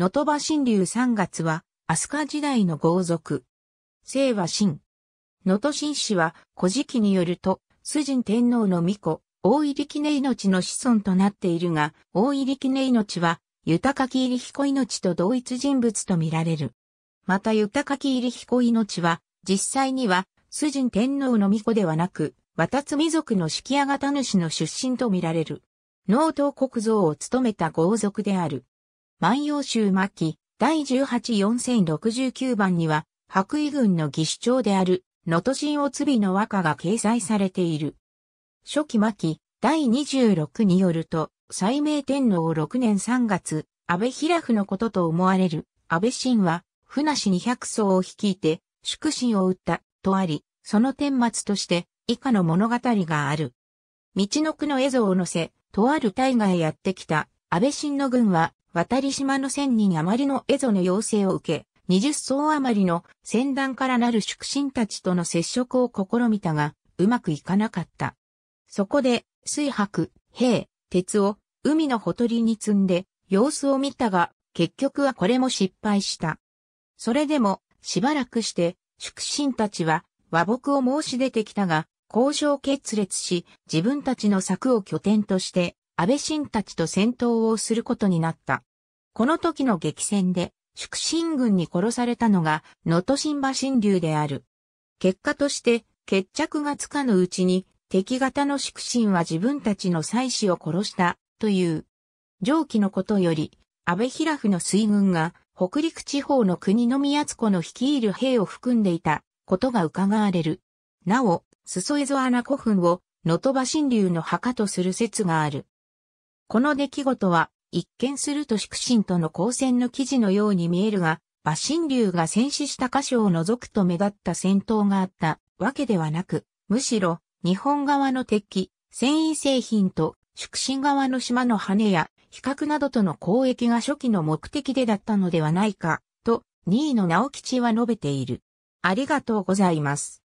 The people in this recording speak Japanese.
能登場神竜三月は、飛鳥時代の豪族。清は神。能登神氏は、古事記によると、崇神天皇の御子、大入念命の子孫となっているが、大入念命は、豊垣入彦命と同一人物と見られる。また豊垣入彦命は、実際には、崇神天皇の御子ではなく、渡津族の式屋型主の出身と見られる。能登国像を務めた豪族である。万葉集末期、第184069番には、白衣軍の義主長である、能登神つびの和歌が掲載されている。初期末期、第26によると、斎明天皇6年3月、安倍平夫のことと思われる、安倍神は、船氏200層を率いて、祝神を打った、とあり、その天末として、以下の物語がある。道の句の絵像を載せ、とある大河へやってきた、安倍晋の軍は、渡島の千人余りの蝦夷の要請を受け、二十層余りの戦団からなる宿神たちとの接触を試みたが、うまくいかなかった。そこで、水白、兵、鉄を海のほとりに積んで様子を見たが、結局はこれも失敗した。それでも、しばらくして、宿神たちは和睦を申し出てきたが、交渉決裂し、自分たちの策を拠点として、安倍晋たちと戦闘をすることになった。この時の激戦で、祝神軍に殺されたのが、能登新馬神流である。結果として、決着がつかぬうちに、敵方の祝神は自分たちの妻子を殺した、という。上記のことより、安倍平夫の水軍が、北陸地方の国の宮津子の率いる兵を含んでいた、ことが伺われる。なお、裾江戸穴古墳を、能登馬神流の墓とする説がある。この出来事は、一見すると宿神との交戦の記事のように見えるが、馬神流が戦死した箇所を除くと目立った戦闘があったわけではなく、むしろ、日本側の敵、繊維製品と、宿神側の島の羽や、比較などとの交易が初期の目的でだったのではないか、と、2位の直吉は述べている。ありがとうございます。